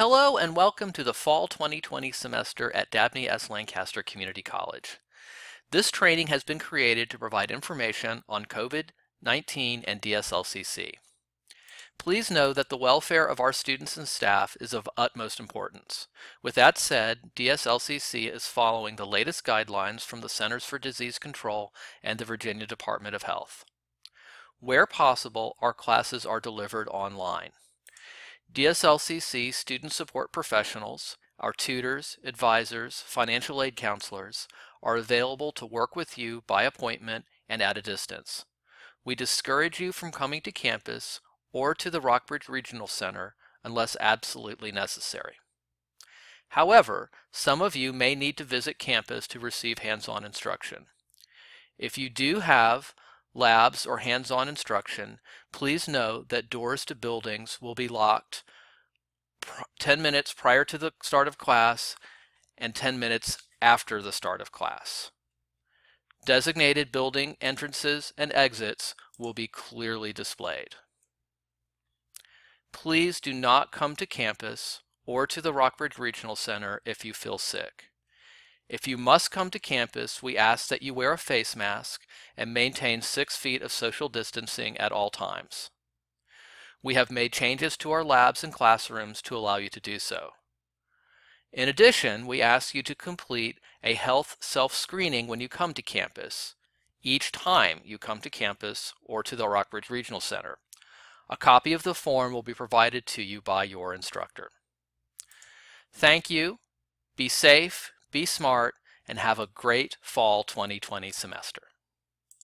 Hello and welcome to the Fall 2020 semester at Dabney S. Lancaster Community College. This training has been created to provide information on COVID-19 and DSLCC. Please know that the welfare of our students and staff is of utmost importance. With that said, DSLCC is following the latest guidelines from the Centers for Disease Control and the Virginia Department of Health. Where possible, our classes are delivered online. DSLCC student support professionals, our tutors, advisors, financial aid counselors, are available to work with you by appointment and at a distance. We discourage you from coming to campus or to the Rockbridge Regional Center unless absolutely necessary. However, some of you may need to visit campus to receive hands-on instruction. If you do have labs, or hands-on instruction, please note that doors to buildings will be locked 10 minutes prior to the start of class and 10 minutes after the start of class. Designated building entrances and exits will be clearly displayed. Please do not come to campus or to the Rockbridge Regional Center if you feel sick. If you must come to campus, we ask that you wear a face mask and maintain six feet of social distancing at all times. We have made changes to our labs and classrooms to allow you to do so. In addition, we ask you to complete a health self-screening when you come to campus, each time you come to campus or to the Rockbridge Regional Center. A copy of the form will be provided to you by your instructor. Thank you, be safe, be smart and have a great fall 2020 semester.